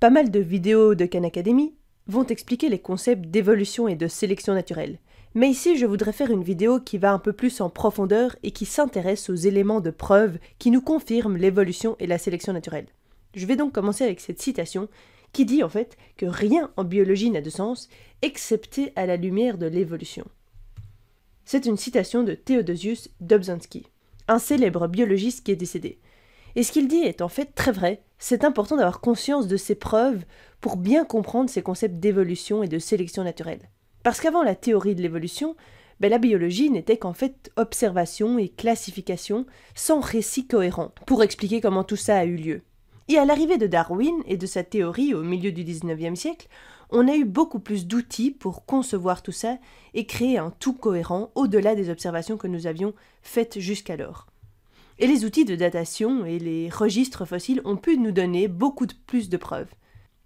Pas mal de vidéos de Khan Academy vont expliquer les concepts d'évolution et de sélection naturelle. Mais ici, je voudrais faire une vidéo qui va un peu plus en profondeur et qui s'intéresse aux éléments de preuve qui nous confirment l'évolution et la sélection naturelle. Je vais donc commencer avec cette citation qui dit en fait que rien en biologie n'a de sens excepté à la lumière de l'évolution. C'est une citation de Theodosius Dobzhansky, un célèbre biologiste qui est décédé. Et ce qu'il dit est en fait très vrai. C'est important d'avoir conscience de ces preuves pour bien comprendre ces concepts d'évolution et de sélection naturelle. Parce qu'avant la théorie de l'évolution, ben, la biologie n'était qu'en fait observation et classification sans récit cohérent pour expliquer comment tout ça a eu lieu. Et à l'arrivée de Darwin et de sa théorie au milieu du 19e siècle, on a eu beaucoup plus d'outils pour concevoir tout ça et créer un tout cohérent au-delà des observations que nous avions faites jusqu'alors. Et les outils de datation et les registres fossiles ont pu nous donner beaucoup de plus de preuves.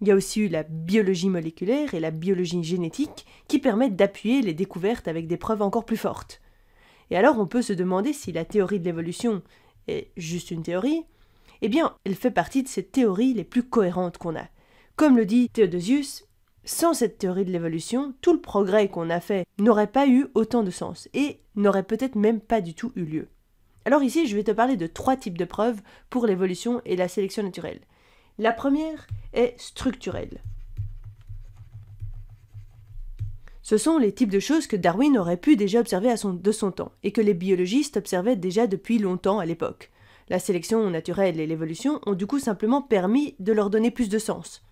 Il y a aussi eu la biologie moléculaire et la biologie génétique qui permettent d'appuyer les découvertes avec des preuves encore plus fortes. Et alors on peut se demander si la théorie de l'évolution est juste une théorie, eh bien elle fait partie de ces théories les plus cohérentes qu'on a. Comme le dit Théodosius, sans cette théorie de l'évolution, tout le progrès qu'on a fait n'aurait pas eu autant de sens et n'aurait peut-être même pas du tout eu lieu. Alors ici, je vais te parler de trois types de preuves pour l'évolution et la sélection naturelle. La première est structurelle. Ce sont les types de choses que Darwin aurait pu déjà observer à de son temps, et que les biologistes observaient déjà depuis longtemps à l'époque. La sélection naturelle et l'évolution ont du coup simplement permis de leur donner plus de sens.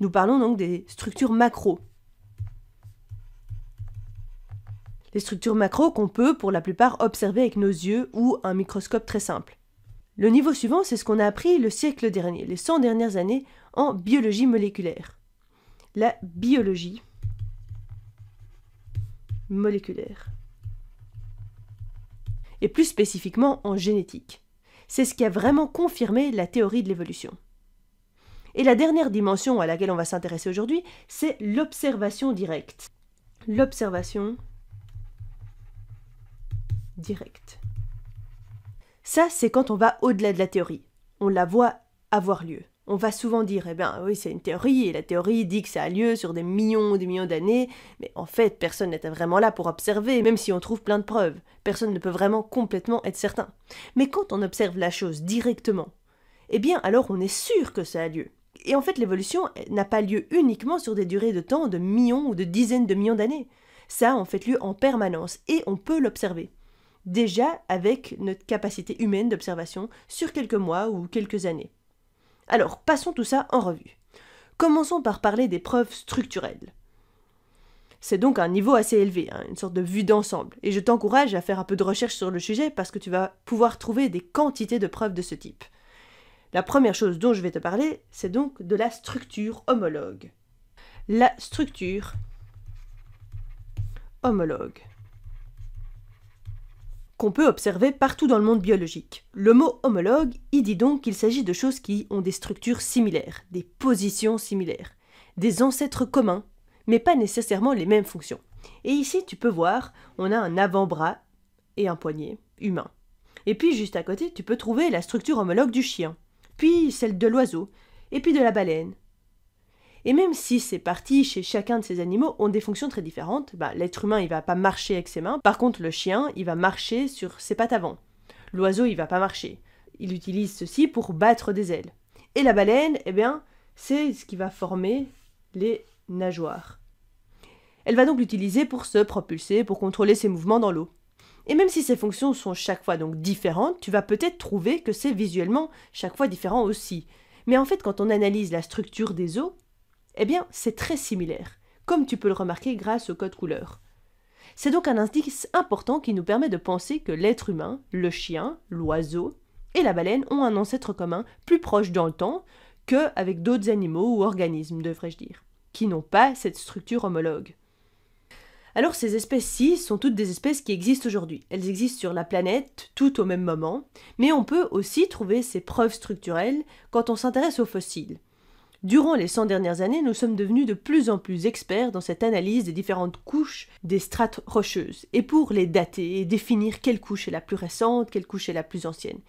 Nous parlons donc des structures macro, les structures macro qu'on peut pour la plupart observer avec nos yeux ou un microscope très simple. Le niveau suivant, c'est ce qu'on a appris le siècle dernier, les 100 dernières années, en biologie moléculaire. La biologie moléculaire. Et plus spécifiquement en génétique. C'est ce qui a vraiment confirmé la théorie de l'évolution. Et la dernière dimension à laquelle on va s'intéresser aujourd'hui, c'est l'observation directe. L'observation directe. Ça, c'est quand on va au-delà de la théorie. On la voit avoir lieu. On va souvent dire, eh bien oui, c'est une théorie, et la théorie dit que ça a lieu sur des millions, ou des millions d'années, mais en fait, personne n'était vraiment là pour observer, même si on trouve plein de preuves. Personne ne peut vraiment complètement être certain. Mais quand on observe la chose directement, eh bien alors on est sûr que ça a lieu. Et en fait, l'évolution n'a pas lieu uniquement sur des durées de temps de millions ou de dizaines de millions d'années. Ça en fait lieu en permanence, et on peut l'observer déjà avec notre capacité humaine d'observation sur quelques mois ou quelques années. Alors, passons tout ça en revue. Commençons par parler des preuves structurelles. C'est donc un niveau assez élevé, hein, une sorte de vue d'ensemble, et je t'encourage à faire un peu de recherche sur le sujet parce que tu vas pouvoir trouver des quantités de preuves de ce type. La première chose dont je vais te parler, c'est donc de la structure homologue. La structure homologue peut observer partout dans le monde biologique. Le mot homologue il dit donc qu'il s'agit de choses qui ont des structures similaires, des positions similaires, des ancêtres communs, mais pas nécessairement les mêmes fonctions. Et ici, tu peux voir, on a un avant-bras et un poignet humain. Et puis juste à côté, tu peux trouver la structure homologue du chien, puis celle de l'oiseau, et puis de la baleine, et même si ces parties chez chacun de ces animaux ont des fonctions très différentes, bah, l'être humain il va pas marcher avec ses mains, par contre le chien il va marcher sur ses pattes avant. L'oiseau il va pas marcher. Il utilise ceci pour battre des ailes. Et la baleine, eh bien, c'est ce qui va former les nageoires. Elle va donc l'utiliser pour se propulser, pour contrôler ses mouvements dans l'eau. Et même si ces fonctions sont chaque fois donc différentes, tu vas peut-être trouver que c'est visuellement chaque fois différent aussi. Mais en fait, quand on analyse la structure des os, eh bien, c'est très similaire, comme tu peux le remarquer grâce au code couleur. C'est donc un indice important qui nous permet de penser que l'être humain, le chien, l'oiseau et la baleine ont un ancêtre commun plus proche dans le temps qu'avec avec d'autres animaux ou organismes, devrais-je dire, qui n'ont pas cette structure homologue. Alors ces espèces-ci sont toutes des espèces qui existent aujourd'hui. Elles existent sur la planète toutes au même moment, mais on peut aussi trouver ces preuves structurelles quand on s'intéresse aux fossiles. Durant les 100 dernières années, nous sommes devenus de plus en plus experts dans cette analyse des différentes couches des strates rocheuses, et pour les dater et définir quelle couche est la plus récente, quelle couche est la plus ancienne.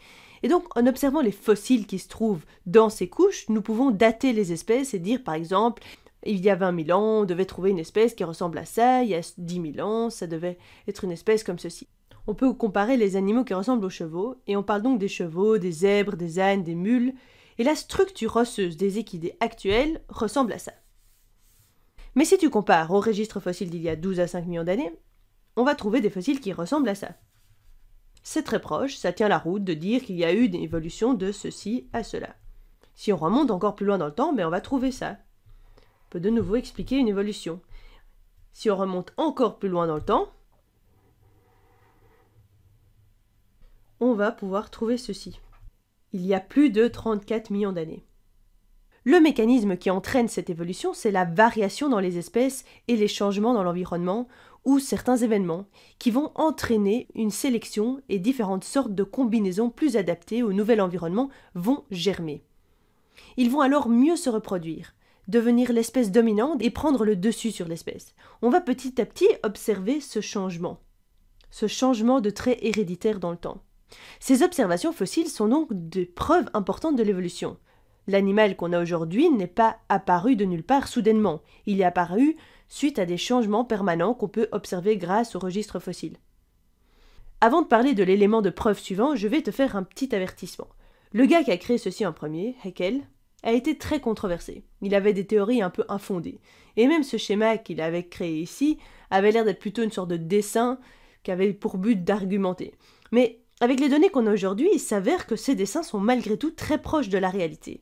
Et donc, en observant les fossiles qui se trouvent dans ces couches, nous pouvons dater les espèces et dire, par exemple, il y a 20 000 ans, on devait trouver une espèce qui ressemble à ça, il y a 10 000 ans, ça devait être une espèce comme ceci. On peut comparer les animaux qui ressemblent aux chevaux, et on parle donc des chevaux, des zèbres, des ânes, des mules, et la structure osseuse des équidés actuels ressemble à ça. Mais si tu compares au registre fossile d'il y a 12 à 5 millions d'années, on va trouver des fossiles qui ressemblent à ça. C'est très proche, ça tient la route de dire qu'il y a eu une évolution de ceci à cela. Si on remonte encore plus loin dans le temps, mais on va trouver ça. On peut de nouveau expliquer une évolution. Si on remonte encore plus loin dans le temps, on va pouvoir trouver ceci il y a plus de 34 millions d'années. Le mécanisme qui entraîne cette évolution, c'est la variation dans les espèces et les changements dans l'environnement ou certains événements qui vont entraîner une sélection et différentes sortes de combinaisons plus adaptées au nouvel environnement vont germer. Ils vont alors mieux se reproduire, devenir l'espèce dominante et prendre le dessus sur l'espèce. On va petit à petit observer ce changement, ce changement de trait héréditaire dans le temps. Ces observations fossiles sont donc des preuves importantes de l'évolution. L'animal qu'on a aujourd'hui n'est pas apparu de nulle part soudainement, il est apparu suite à des changements permanents qu'on peut observer grâce au registre fossiles. Avant de parler de l'élément de preuve suivant, je vais te faire un petit avertissement. Le gars qui a créé ceci en premier, Haeckel, a été très controversé. Il avait des théories un peu infondées. Et même ce schéma qu'il avait créé ici avait l'air d'être plutôt une sorte de dessin qui avait pour but d'argumenter. Mais avec les données qu'on a aujourd'hui, il s'avère que ces dessins sont malgré tout très proches de la réalité.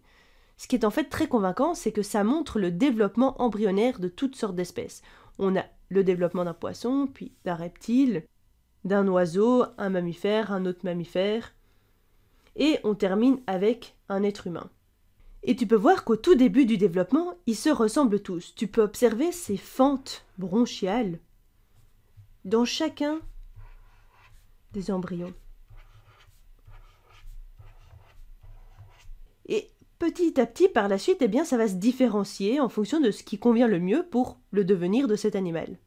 Ce qui est en fait très convaincant, c'est que ça montre le développement embryonnaire de toutes sortes d'espèces. On a le développement d'un poisson, puis d'un reptile, d'un oiseau, un mammifère, un autre mammifère, et on termine avec un être humain. Et tu peux voir qu'au tout début du développement, ils se ressemblent tous. Tu peux observer ces fentes bronchiales dans chacun des embryons. petit à petit, par la suite, eh bien, ça va se différencier en fonction de ce qui convient le mieux pour le devenir de cet animal.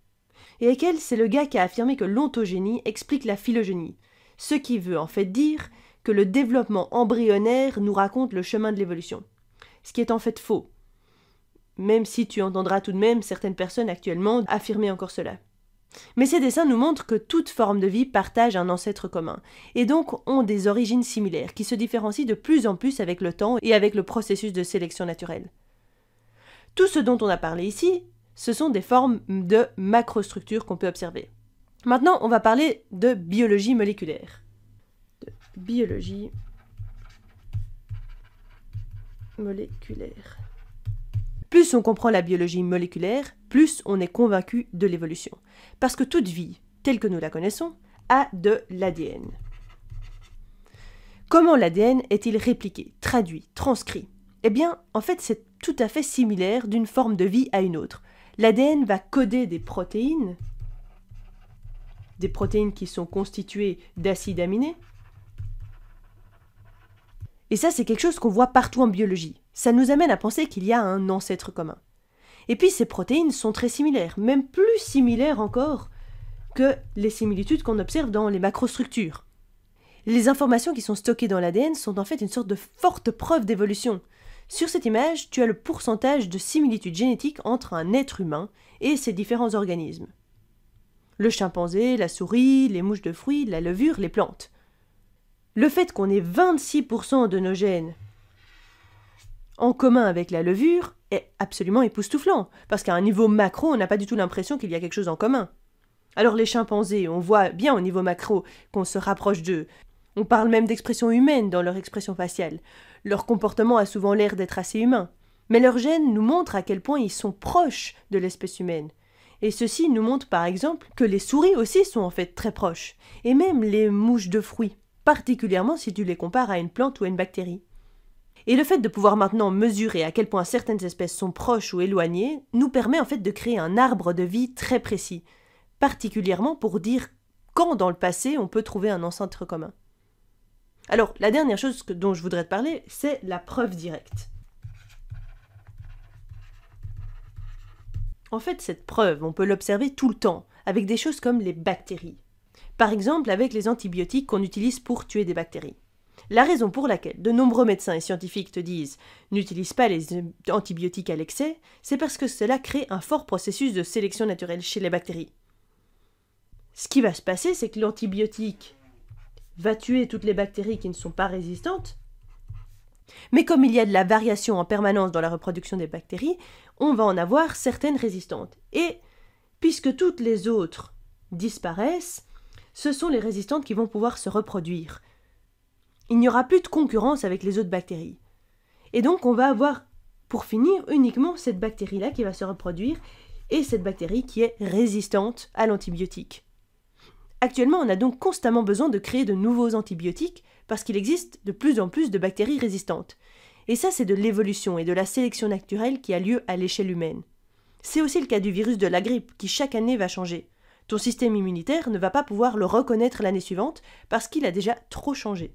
Et quel c'est le gars qui a affirmé que l'ontogénie explique la phylogénie, ce qui veut en fait dire que le développement embryonnaire nous raconte le chemin de l'évolution. Ce qui est en fait faux, même si tu entendras tout de même certaines personnes actuellement affirmer encore cela. Mais ces dessins nous montrent que toute forme de vie partage un ancêtre commun, et donc ont des origines similaires, qui se différencient de plus en plus avec le temps et avec le processus de sélection naturelle. Tout ce dont on a parlé ici, ce sont des formes de macrostructures qu'on peut observer. Maintenant, on va parler de biologie moléculaire. De biologie moléculaire. Plus on comprend la biologie moléculaire, plus on est convaincu de l'évolution. Parce que toute vie, telle que nous la connaissons, a de l'ADN. Comment l'ADN est-il répliqué, traduit, transcrit Eh bien, en fait, c'est tout à fait similaire d'une forme de vie à une autre. L'ADN va coder des protéines, des protéines qui sont constituées d'acides aminés. Et ça, c'est quelque chose qu'on voit partout en biologie ça nous amène à penser qu'il y a un ancêtre commun. Et puis ces protéines sont très similaires, même plus similaires encore que les similitudes qu'on observe dans les macrostructures. Les informations qui sont stockées dans l'ADN sont en fait une sorte de forte preuve d'évolution. Sur cette image, tu as le pourcentage de similitudes génétiques entre un être humain et ses différents organismes. Le chimpanzé, la souris, les mouches de fruits, la levure, les plantes. Le fait qu'on ait 26% de nos gènes en commun avec la levure est absolument époustouflant, parce qu'à un niveau macro, on n'a pas du tout l'impression qu'il y a quelque chose en commun. Alors les chimpanzés, on voit bien au niveau macro qu'on se rapproche d'eux. On parle même d'expression humaine dans leur expression faciale. Leur comportement a souvent l'air d'être assez humain. Mais leur gène nous montre à quel point ils sont proches de l'espèce humaine. Et ceci nous montre par exemple que les souris aussi sont en fait très proches, et même les mouches de fruits, particulièrement si tu les compares à une plante ou à une bactérie. Et le fait de pouvoir maintenant mesurer à quel point certaines espèces sont proches ou éloignées nous permet en fait de créer un arbre de vie très précis, particulièrement pour dire quand dans le passé on peut trouver un ancêtre commun. Alors, la dernière chose dont je voudrais te parler, c'est la preuve directe. En fait, cette preuve, on peut l'observer tout le temps, avec des choses comme les bactéries. Par exemple, avec les antibiotiques qu'on utilise pour tuer des bactéries. La raison pour laquelle de nombreux médecins et scientifiques te disent n'utilise pas les antibiotiques à l'excès, c'est parce que cela crée un fort processus de sélection naturelle chez les bactéries. Ce qui va se passer, c'est que l'antibiotique va tuer toutes les bactéries qui ne sont pas résistantes, mais comme il y a de la variation en permanence dans la reproduction des bactéries, on va en avoir certaines résistantes. Et puisque toutes les autres disparaissent, ce sont les résistantes qui vont pouvoir se reproduire il n'y aura plus de concurrence avec les autres bactéries. Et donc on va avoir, pour finir, uniquement cette bactérie-là qui va se reproduire, et cette bactérie qui est résistante à l'antibiotique. Actuellement, on a donc constamment besoin de créer de nouveaux antibiotiques parce qu'il existe de plus en plus de bactéries résistantes. Et ça, c'est de l'évolution et de la sélection naturelle qui a lieu à l'échelle humaine. C'est aussi le cas du virus de la grippe qui chaque année va changer. Ton système immunitaire ne va pas pouvoir le reconnaître l'année suivante parce qu'il a déjà trop changé.